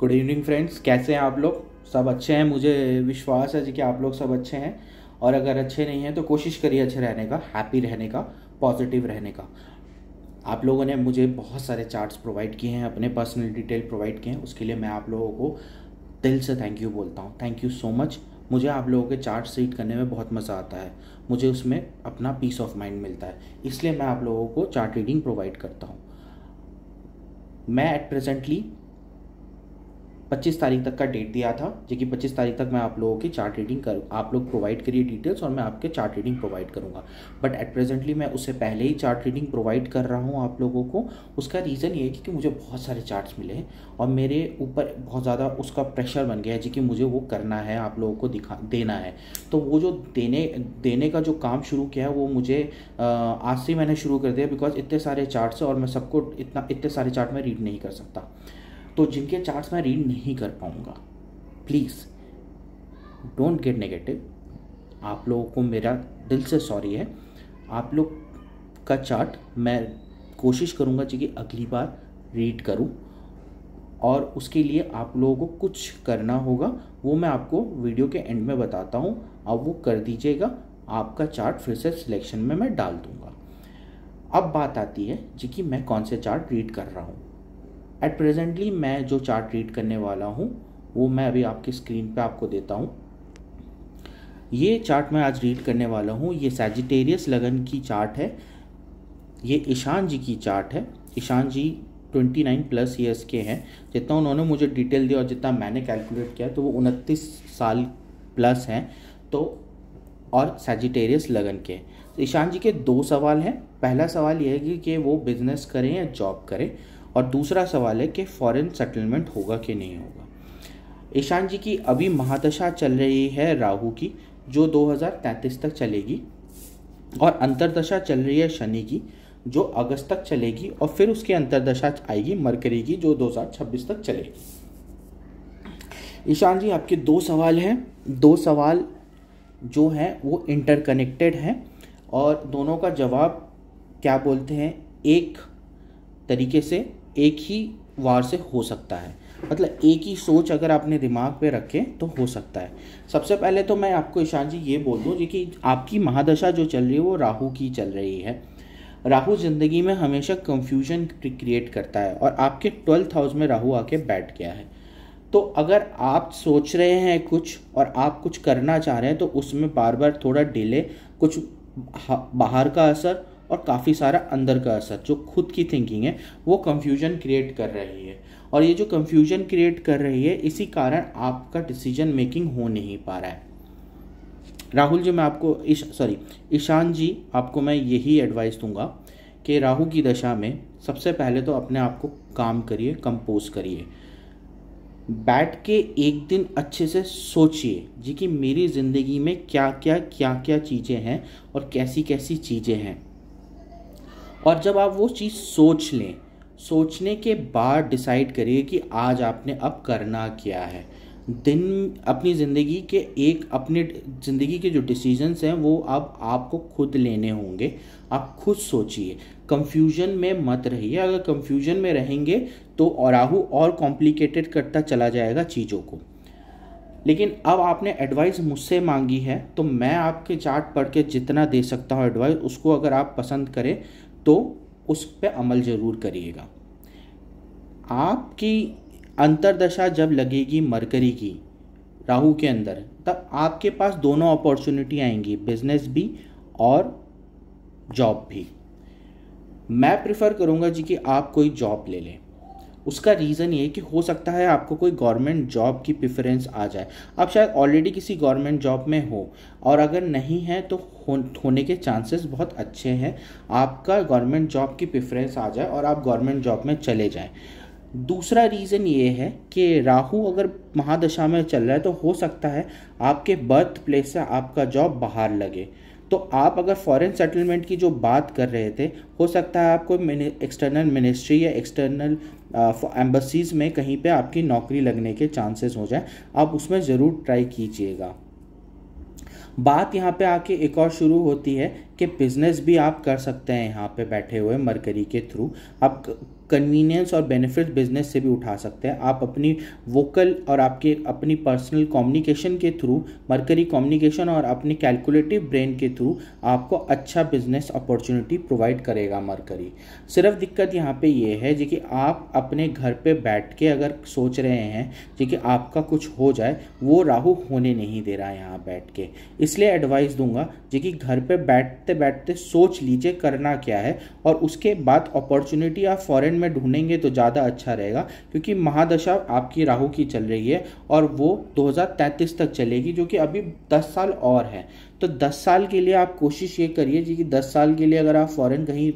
good evening friends कैसे हैं आप लोग सब अच्छे हैं मुझे विश्वास है जी कि आप लोग सब अच्छे हैं और अगर अच्छे नहीं हैं तो कोशिश करिए अच्छे रहने का हैप्पी रहने का पॉजिटिव रहने का आप लोगों ने मुझे बहुत सारे चार्ट्स प्रोवाइड किए हैं अपने पर्सनल डिटेल प्रोवाइड किए हैं उसके लिए मैं आप लोगों को दिल से थैंक यू बोलता हूँ थैंक यू सो मच मुझे आप लोगों के चार्ट सीट करने में बहुत मज़ा आता है मुझे उसमें अपना पीस ऑफ माइंड मिलता है इसलिए मैं आप लोगों को चार्ट रीडिंग प्रोवाइड करता हूँ मैं एट प्रेजेंटली 25 तारीख तक का डेट दिया था जो कि 25 तारीख तक मैं आप लोगों की चार्ट रीडिंग कर आप लोग प्रोवाइड करिए डिटेल्स और मैं आपके चार्ट रीडिंग प्रोवाइड करूँगा बट एट प्रेजेंटली मैं उससे पहले ही चार्ट रीडिंग प्रोवाइड कर रहा हूँ आप लोगों को उसका रीज़न ये है कि, कि मुझे बहुत सारे चार्ट्स मिले हैं और मेरे ऊपर बहुत ज़्यादा उसका प्रेशर बन गया है जी कि मुझे वो करना है आप लोगों को दिखा देना है तो वो जो देने देने का जो काम शुरू किया है वो मुझे आज से मैंने शुरू कर दिया बिकॉज इतने सारे चार्ट्स और मैं सबको इतना इतने सारे चार्ट में रीड नहीं कर सकता तो जिनके चार्ट्स मैं रीड नहीं कर पाऊँगा प्लीज़ डोंट गेट नेगेटिव आप लोगों को मेरा दिल से सॉरी है आप लोग का चार्ट मैं कोशिश करूँगा जी कि अगली बार रीड करूँ और उसके लिए आप लोगों को कुछ करना होगा वो मैं आपको वीडियो के एंड में बताता हूँ अब वो कर दीजिएगा आपका चार्ट फिर से सिलेक्शन में मैं डाल दूँगा अब बात आती है जी कि मैं कौन से चार्ट रीड कर रहा हूँ एट प्रेजेंटली मैं जो चार्ट रीड करने वाला हूँ वो मैं अभी आपके स्क्रीन पे आपको देता हूँ ये चार्ट मैं आज रीड करने वाला हूँ ये सैजिटेरियस लगन की चार्ट है ये ईशान जी की चार्ट है ईशान जी 29 प्लस ईयर्स के हैं जितना उन्होंने मुझे डिटेल दिया और जितना मैंने कैलकुलेट किया तो वो उनतीस साल प्लस हैं तो और सैजिटेरियस लगन के तो ईशान जी के दो सवाल हैं पहला सवाल यह है कि, कि वो बिज़नेस करें या जॉब करें और दूसरा सवाल है कि फॉरेन सेटलमेंट होगा कि नहीं होगा ईशान जी की अभी महादशा चल रही है राहु की जो 2033 तक चलेगी और अंतरदशा चल रही है शनि की जो अगस्त तक चलेगी और फिर उसकी अंतरदशा आएगी मरकरी की जो 2026 तक चलेगी ईशान जी आपके दो सवाल हैं दो सवाल जो हैं वो इंटरकनेक्टेड हैं और दोनों का जवाब क्या बोलते हैं एक तरीके से एक ही वार से हो सकता है मतलब एक ही सोच अगर आपने दिमाग पे रखें तो हो सकता है सबसे पहले तो मैं आपको ईशान जी ये बोल दूँ कि आपकी महादशा जो चल रही है वो राहु की चल रही है राहु ज़िंदगी में हमेशा कंफ्यूजन क्रिएट करता है और आपके ट्वेल्थ हाउस में राहु आके बैठ गया है तो अगर आप सोच रहे हैं कुछ और आप कुछ करना चाह रहे हैं तो उसमें बार बार थोड़ा डिले कुछ बाहर का असर और काफ़ी सारा अंदर का असर जो खुद की थिंकिंग है वो कंफ्यूजन क्रिएट कर रही है और ये जो कंफ्यूजन क्रिएट कर रही है इसी कारण आपका डिसीजन मेकिंग हो नहीं पा रहा है राहुल जी मैं आपको इश सॉरी ईशान जी आपको मैं यही एडवाइस दूंगा कि राहु की दशा में सबसे पहले तो अपने आप को काम करिए कंपोज करिए बैठ के एक दिन अच्छे से सोचिए जी कि मेरी ज़िंदगी में क्या क्या क्या क्या चीज़ें हैं और कैसी कैसी चीज़ें हैं और जब आप वो चीज़ सोच लें सोचने के बाद डिसाइड करिए कि आज आपने अब करना क्या है दिन अपनी ज़िंदगी के एक अपने ज़िंदगी के जो डिसीजंस हैं वो अब आपको खुद लेने होंगे आप खुद सोचिए कंफ्यूजन में मत रहिए अगर कंफ्यूजन में रहेंगे तो और राहु और कॉम्प्लिकेटेड करता चला जाएगा चीज़ों को लेकिन अब आपने एडवाइस मुझसे मांगी है तो मैं आपके चार्ट पढ़ के जितना दे सकता हूँ एडवाइस उसको अगर आप पसंद करें तो उस पर अमल ज़रूर करिएगा आपकी अंतरदशा जब लगेगी मरकरी की राहु के अंदर तब आपके पास दोनों अपॉर्चुनिटी आएंगी बिजनेस भी और जॉब भी मैं प्रेफर करूँगा जी कि आप कोई जॉब ले लें उसका रीज़न ये कि हो सकता है आपको कोई गवर्नमेंट जॉब की प्रेफरेंस आ जाए आप शायद ऑलरेडी किसी गवर्नमेंट जॉब में हो और अगर नहीं है तो होने के चांसेस बहुत अच्छे हैं आपका गवर्नमेंट जॉब की प्रेफरेंस आ जाए और आप गवर्नमेंट जॉब में चले जाएँ दूसरा रीज़न ये है कि राहु अगर महादशा में चल रहा है तो हो सकता है आपके बर्थ प्लेस से आपका जॉब बाहर लगे तो आप अगर फॉरेन सेटलमेंट की जो बात कर रहे थे हो सकता है आपको एक्सटर्नल मिनिस्ट्री या एक्सटर्नल एम्बसीज में कहीं पे आपकी नौकरी लगने के चांसेस हो जाए आप उसमें ज़रूर ट्राई कीजिएगा बात यहाँ पे आके एक और शुरू होती है के बिज़नेस भी आप कर सकते हैं यहाँ पे बैठे हुए मरकरी के थ्रू आप कन्वीनियंस और बेनिफिट बिजनेस से भी उठा सकते हैं आप अपनी वोकल और आपके अपनी पर्सनल कम्युनिकेशन के थ्रू मरकरी कम्युनिकेशन और अपने कैलकुलेटिव ब्रेन के थ्रू आपको अच्छा बिजनेस अपॉर्चुनिटी प्रोवाइड करेगा मरकरी सिर्फ दिक्कत यहाँ पे ये है जी कि आप अपने घर पे बैठ के अगर सोच रहे हैं जी कि आपका कुछ हो जाए वो राहु होने नहीं दे रहा है यहाँ बैठ के इसलिए एडवाइस दूंगा जी कि घर पर बैठ बैठते बैठते सोच लीजिए करना क्या है और उसके बाद अपॉर्चुनिटी आप फॉरेन में ढूंढेंगे तो ज़्यादा अच्छा रहेगा क्योंकि महादशा आपकी राहु की चल रही है और वो 2033 तक चलेगी जो कि अभी 10 साल और है तो 10 साल के लिए आप कोशिश ये करिए कि 10 साल के लिए अगर आप फॉरेन कहीं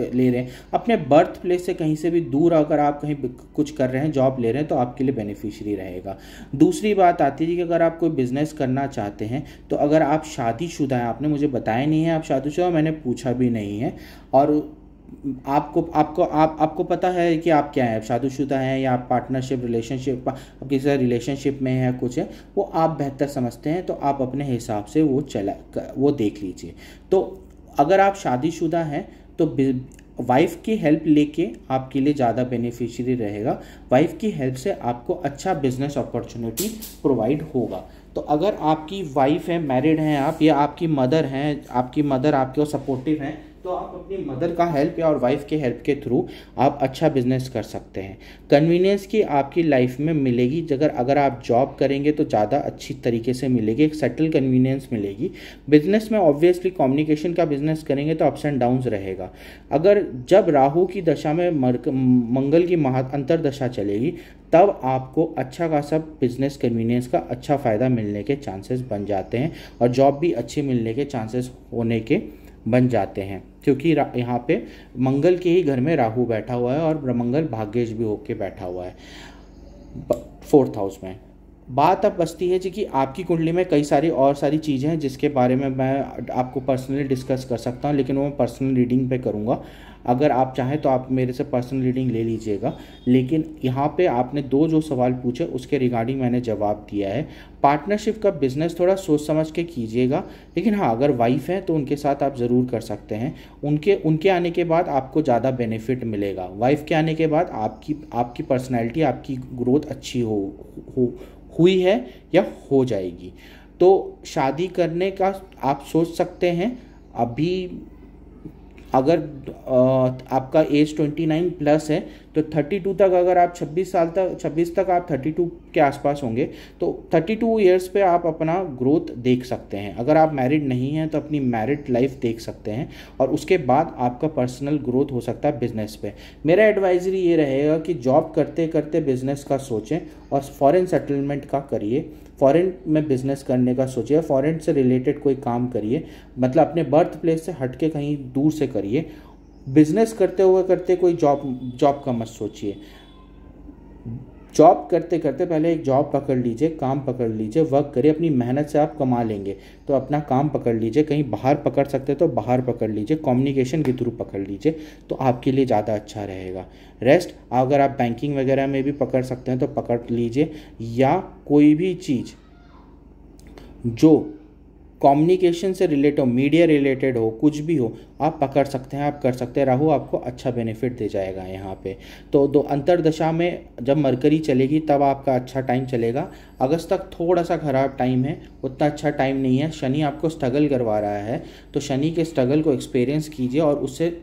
ले रहे हैं अपने बर्थ प्लेस से कहीं से भी दूर अगर आप कहीं कुछ कर रहे हैं जॉब ले रहे हैं तो आपके लिए बेनिफिशरी रहेगा दूसरी बात आती है कि अगर आप कोई बिजनेस करना चाहते हैं तो अगर आप शादीशुदा हैं आपने मुझे बताया नहीं है आप शादीशुदा मैंने पूछा भी नहीं है और आपको आपको आप आपको पता है कि आप क्या हैं शादीशुदा हैं या आप पार्टनरशिप रिलेशनशिप आप किसी रिलेशनशिप में है कुछ है वो आप बेहतर समझते हैं तो आप अपने हिसाब से वो चला वो देख लीजिए तो अगर आप शादीशुदा हैं तो वाइफ की हेल्प लेके आपके लिए ज़्यादा बेनिफिशियरी रहेगा वाइफ की हेल्प से आपको अच्छा बिजनेस अपॉर्चुनिटी प्रोवाइड होगा तो अगर आपकी वाइफ है मैरिड हैं आप या आपकी मदर हैं आपकी मदर आपके सपोर्टिव हैं तो आप अपनी मदर का हेल्प या और वाइफ के हेल्प के थ्रू आप अच्छा बिजनेस कर सकते हैं कन्वीनियंस की आपकी लाइफ में मिलेगी अगर अगर आप जॉब करेंगे तो ज़्यादा अच्छी तरीके से मिलेगी एक सेटल कन्वीनियंस मिलेगी बिजनेस में ऑब्वियसली कम्युनिकेशन का बिजनेस करेंगे तो अप्स एंड डाउन्स रहेगा अगर जब राहु की दशा में मंगल की महा अंतर दशा चलेगी तब आपको अच्छा खासा बिजनेस कन्वीनियंस का अच्छा फ़ायदा मिलने के चांसेस बन जाते हैं और जॉब भी अच्छी मिलने के चांसेस होने के बन जाते हैं क्योंकि यहाँ पे मंगल के ही घर में राहु बैठा हुआ है और मंगल भाग्यज भी होके बैठा हुआ है फोर्थ हाउस में बात अब बचती है जी कि आपकी कुंडली में कई सारी और सारी चीज़ें हैं जिसके बारे में मैं आपको पर्सनली डिस्कस कर सकता हूँ लेकिन वो मैं पर्सनल रीडिंग पे करूँगा अगर आप चाहें तो आप मेरे से पर्सनल रीडिंग ले लीजिएगा लेकिन यहाँ पे आपने दो जो सवाल पूछे उसके रिगार्डिंग मैंने जवाब दिया है पार्टनरशिप का बिज़नेस थोड़ा सोच समझ के कीजिएगा लेकिन हाँ अगर वाइफ हैं तो उनके साथ आप ज़रूर कर सकते हैं उनके उनके आने के बाद आपको ज़्यादा बेनिफिट मिलेगा वाइफ के आने के बाद आपकी आपकी पर्सनैलिटी आपकी ग्रोथ अच्छी हो, हो हुई है या हो जाएगी तो शादी करने का आप सोच सकते हैं अभी अगर आपका एज 29 प्लस है तो 32 तक अगर आप 26 साल तक 26 तक आप 32 के आसपास होंगे तो 32 टू ईयर्स पर आप अपना ग्रोथ देख सकते हैं अगर आप मैरिड नहीं हैं तो अपनी मैरिड लाइफ देख सकते हैं और उसके बाद आपका पर्सनल ग्रोथ हो सकता है बिजनेस पे मेरा एडवाइजरी ये रहेगा कि जॉब करते करते बिजनेस का सोचें और फॉरेन सेटलमेंट का करिए फॉरेन में बिजनेस करने का सोचिए फॉरेन से रिलेटेड कोई काम करिए मतलब अपने बर्थ प्लेस से हट के कहीं दूर से करिए बिजनेस करते हुए करते कोई जॉब जॉब का मत सोचिए जॉब करते करते पहले एक जॉब पकड़ लीजिए काम पकड़ लीजिए वर्क करिए अपनी मेहनत से आप कमा लेंगे तो अपना काम पकड़ लीजिए कहीं बाहर पकड़ सकते हैं तो बाहर पकड़ लीजिए कम्युनिकेशन के थ्रू पकड़ लीजिए तो आपके लिए ज़्यादा अच्छा रहेगा रेस्ट अगर आप बैंकिंग वगैरह में भी पकड़ सकते हैं तो पकड़ लीजिए या कोई भी चीज़ जो कम्युनिकेशन से रिलेटेड हो मीडिया रिलेटेड हो कुछ भी हो आप पकड़ सकते हैं आप कर सकते हैं राहु आपको अच्छा बेनिफिट दे जाएगा यहाँ पे तो दो अंतरदशा में जब मरकरी चलेगी तब आपका अच्छा टाइम चलेगा अगस्त तक थोड़ा सा ख़राब टाइम है उतना अच्छा टाइम नहीं है शनि आपको स्ट्रगल करवा रहा है तो शनि के स्ट्रगल को एक्सपीरियंस कीजिए और उससे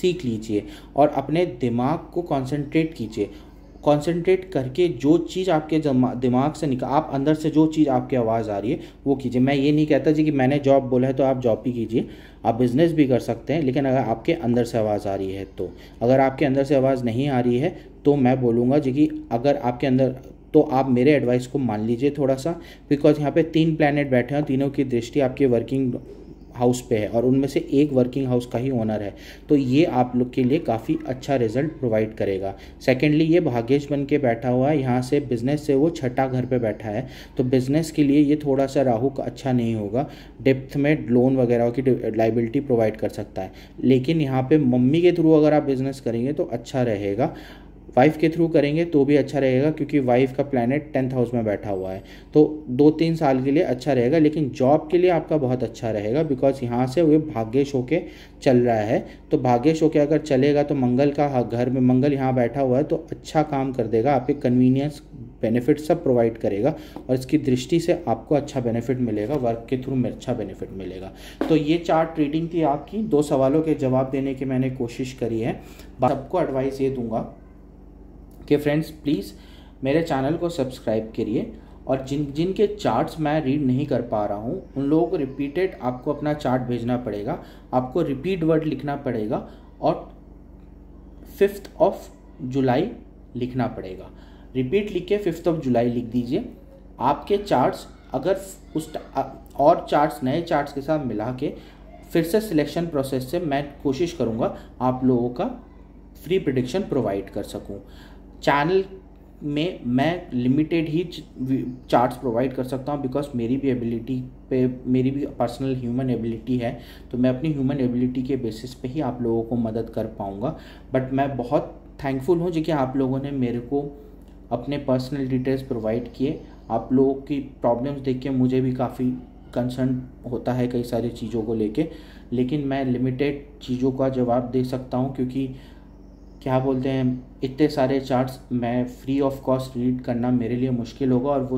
सीख लीजिए और अपने दिमाग को कंसंट्रेट कीजिए कॉन्सेंट्रेट करके जो चीज़ आपके दिमाग से निकाल आप अंदर से जो चीज़ आपकी आवाज़ आ रही है वो कीजिए मैं ये नहीं कहता जी कि मैंने जॉब बोला है तो आप जॉब भी कीजिए आप बिज़नेस भी कर सकते हैं लेकिन अगर आपके अंदर से आवाज़ आ रही है तो अगर आपके अंदर से आवाज़ नहीं आ रही है तो मैं बोलूँगा जी कि अगर आपके अंदर तो आप मेरे एडवाइस को मान लीजिए थोड़ा सा बिकॉज यहाँ पे तीन प्लानट बैठे हैं तीनों की दृष्टि आपकी वर्किंग हाउस पे है और उनमें से एक वर्किंग हाउस का ही ओनर है तो ये आप लोग के लिए काफ़ी अच्छा रिजल्ट प्रोवाइड करेगा सेकेंडली ये भाग्यश बन के बैठा हुआ है यहाँ से बिजनेस से वो छठा घर पर बैठा है तो बिजनेस के लिए ये थोड़ा सा राहु का अच्छा नहीं होगा डेप्थ में लोन वगैरह की लाइबिलिटी प्रोवाइड कर सकता है लेकिन यहाँ पर मम्मी के थ्रू अगर आप बिजनेस करेंगे तो अच्छा रहेगा वाइफ के थ्रू करेंगे तो भी अच्छा रहेगा क्योंकि वाइफ का प्लानट टेंथ हाउस में बैठा हुआ है तो दो तीन साल के लिए अच्छा रहेगा लेकिन जॉब के लिए आपका बहुत अच्छा रहेगा बिकॉज यहाँ से वे भाग्यश होके चल रहा है तो भाग्यश होके अगर चलेगा तो मंगल का घर में मंगल यहाँ बैठा हुआ है तो अच्छा काम कर देगा आपके कन्वीनियंस बेनिफिट सब प्रोवाइड करेगा और इसकी दृष्टि से आपको अच्छा बेनिफिट मिलेगा वर्क के थ्रू में अच्छा बेनिफिट मिलेगा तो ये चार्ट रीडिंग थी आपकी दो सवालों के जवाब देने की मैंने कोशिश करी है सबको एडवाइस ये दूंगा ओके फ्रेंड्स प्लीज़ मेरे चैनल को सब्सक्राइब करिए और जिन जिनके चार्ट्स मैं रीड नहीं कर पा रहा हूँ उन लोगों को रिपीटेड आपको अपना चार्ट भेजना पड़ेगा आपको रिपीट वर्ड लिखना पड़ेगा और फिफ्थ ऑफ जुलाई लिखना पड़ेगा रिपीट लिख के फिफ्थ ऑफ जुलाई लिख दीजिए आपके चार्ट्स अगर उस और चार्ट्स नए चार्ट्स के साथ मिला के फिर से सिलेक्शन प्रोसेस से मैं कोशिश करूँगा आप लोगों का फ्री प्रडिक्शन प्रोवाइड कर सकूँ चैनल में मैं लिमिटेड ही चार्ट्स प्रोवाइड कर सकता हूँ बिकॉज मेरी भी एबिलिटी पे मेरी भी पर्सनल ह्यूमन एबिलिटी है तो मैं अपनी ह्यूमन एबिलिटी के बेसिस पे ही आप लोगों को मदद कर पाऊँगा बट मैं बहुत थैंकफुल हूँ जो कि आप लोगों ने मेरे को अपने पर्सनल डिटेल्स प्रोवाइड किए आप लोगों की प्रॉब्लम्स देख के मुझे भी काफ़ी कंसर्न होता है कई सारी चीज़ों को लेके लेकिन मैं लिमिटेड चीज़ों का जवाब दे सकता हूँ क्योंकि क्या बोलते हैं इतने सारे चार्ट्स मैं फ्री ऑफ कॉस्ट रीड करना मेरे लिए मुश्किल होगा और वो